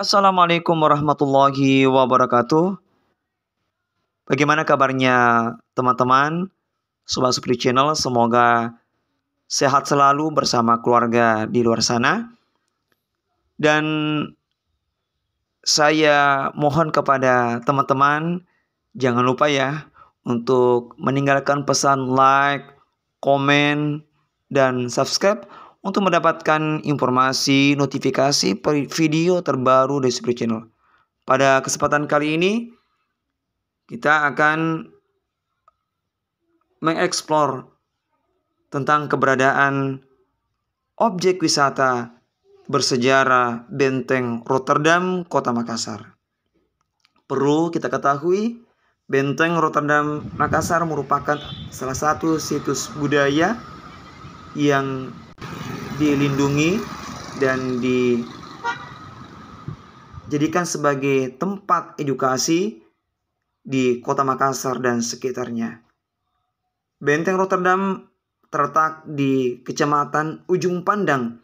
Assalamualaikum warahmatullahi wabarakatuh. Bagaimana kabarnya teman-teman? Sobat Supri Channel, semoga sehat selalu bersama keluarga di luar sana. Dan saya mohon kepada teman-teman, jangan lupa ya untuk meninggalkan pesan like, komen, dan subscribe untuk mendapatkan informasi notifikasi video terbaru dari Spirit Channel. Pada kesempatan kali ini, kita akan mengeksplor tentang keberadaan objek wisata bersejarah Benteng Rotterdam, Kota Makassar. Perlu kita ketahui, Benteng Rotterdam Makassar merupakan salah satu situs budaya yang dilindungi dan dijadikan sebagai tempat edukasi di kota Makassar dan sekitarnya. Benteng Rotterdam terletak di Kecamatan Ujung Pandang,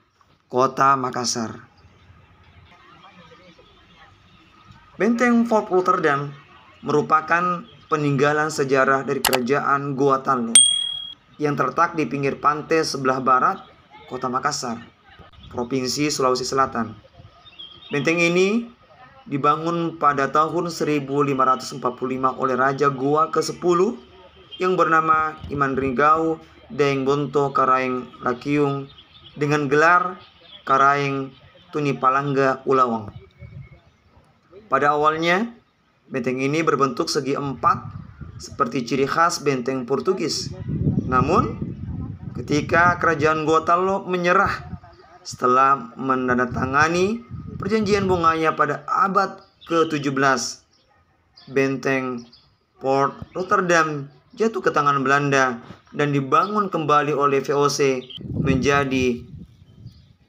Kota Makassar. Benteng Fort Rotterdam merupakan peninggalan sejarah dari kerajaan Tanlo yang terletak di pinggir pantai sebelah barat Kota Makassar, Provinsi Sulawesi Selatan. Benteng ini dibangun pada tahun 1545 oleh Raja Goa ke-10 yang bernama Iman Ringgau Daeng Bonto Karaeng Lakiung dengan gelar Karaeng Tunipalangga Ulawang. Pada awalnya, benteng ini berbentuk segi empat seperti ciri khas benteng Portugis. Namun, ketika kerajaan Gotalo menyerah setelah menandatangani perjanjian bunganya pada abad ke-17. Benteng Port Rotterdam jatuh ke tangan Belanda dan dibangun kembali oleh VOC menjadi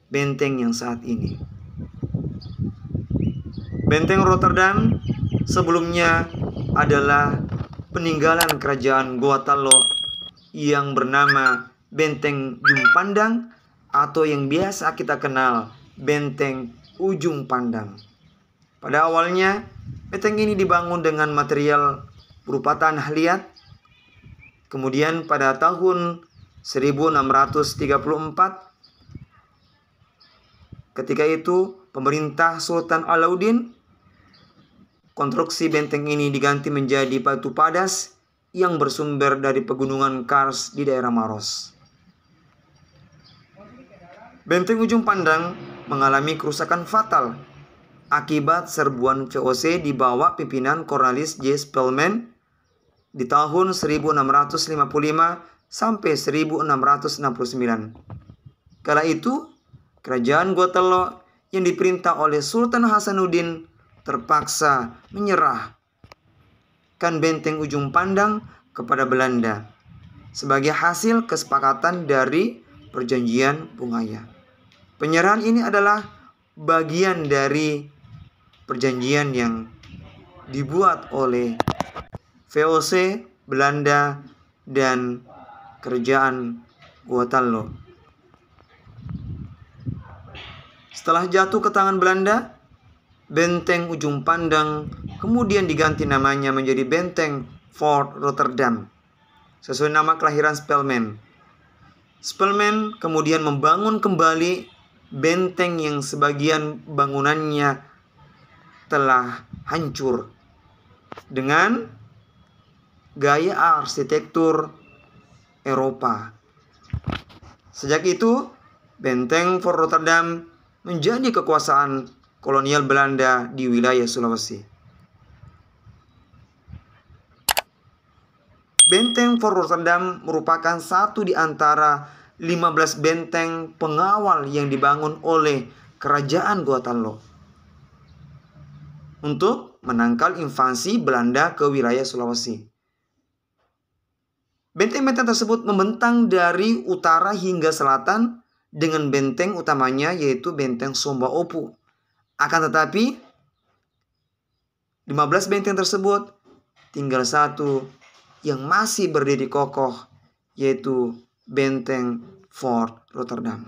benteng yang saat ini. Benteng Rotterdam sebelumnya adalah peninggalan kerajaan Gotalo yang bernama benteng ujung pandang atau yang biasa kita kenal benteng ujung pandang. Pada awalnya, benteng ini dibangun dengan material berupa tanah liat. Kemudian pada tahun 1634 ketika itu pemerintah Sultan Alauddin Konstruksi benteng ini diganti menjadi batu padas yang bersumber dari pegunungan Kars di daerah Maros. Benteng Ujung Pandang mengalami kerusakan fatal akibat serbuan VOC di bawah pimpinan Cornelis J. Spellman di tahun 1655 sampai 1669. Kala itu, kerajaan Gotelo yang diperintah oleh Sultan Hasanuddin terpaksa menyerah kan benteng ujung pandang kepada Belanda sebagai hasil kesepakatan dari perjanjian Bungaya. Penyerahan ini adalah bagian dari perjanjian yang dibuat oleh VOC Belanda dan kerjaan Waterloo. Setelah jatuh ke tangan Belanda, benteng ujung pandang kemudian diganti namanya menjadi benteng Fort Rotterdam sesuai nama kelahiran Spelman. Spelman kemudian membangun kembali benteng yang sebagian bangunannya telah hancur dengan gaya arsitektur Eropa. Sejak itu, benteng Fort Rotterdam menjadi kekuasaan kolonial Belanda di wilayah Sulawesi. Benteng Fort Rotterdam merupakan satu di antara 15 benteng pengawal yang dibangun oleh kerajaan Gorontalo untuk menangkal invasi Belanda ke wilayah Sulawesi. Benteng-benteng tersebut membentang dari utara hingga selatan dengan benteng utamanya yaitu benteng Somba Opu. Akan tetapi 15 benteng tersebut tinggal satu yang masih berdiri kokoh yaitu Benteng Fort Rotterdam.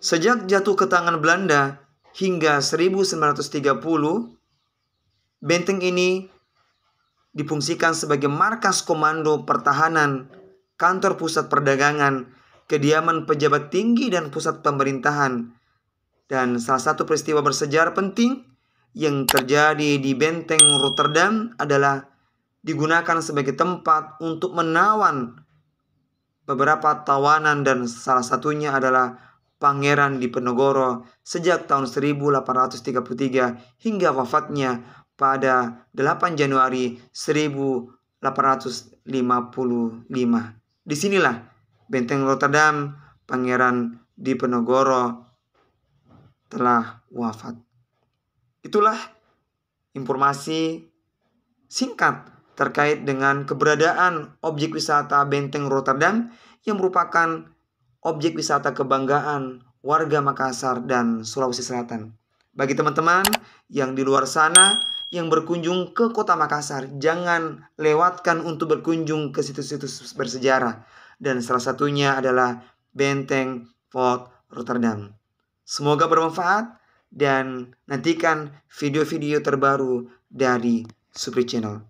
Sejak jatuh ke tangan Belanda hingga 1930, benteng ini difungsikan sebagai markas komando pertahanan, kantor pusat perdagangan, kediaman pejabat tinggi dan pusat pemerintahan. Dan salah satu peristiwa bersejarah penting yang terjadi di Benteng Rotterdam adalah digunakan sebagai tempat untuk menawan beberapa tawanan dan salah satunya adalah Pangeran Diponegoro sejak tahun 1833 hingga wafatnya pada 8 Januari 1855. Disinilah Benteng Rotterdam Pangeran Diponegoro telah wafat. Itulah informasi singkat terkait dengan keberadaan objek wisata Benteng Rotterdam yang merupakan objek wisata kebanggaan warga Makassar dan Sulawesi Selatan. Bagi teman-teman yang di luar sana yang berkunjung ke kota Makassar, jangan lewatkan untuk berkunjung ke situs-situs bersejarah. Dan salah satunya adalah Benteng Fort Rotterdam. Semoga bermanfaat dan nantikan video-video terbaru dari Supri Channel.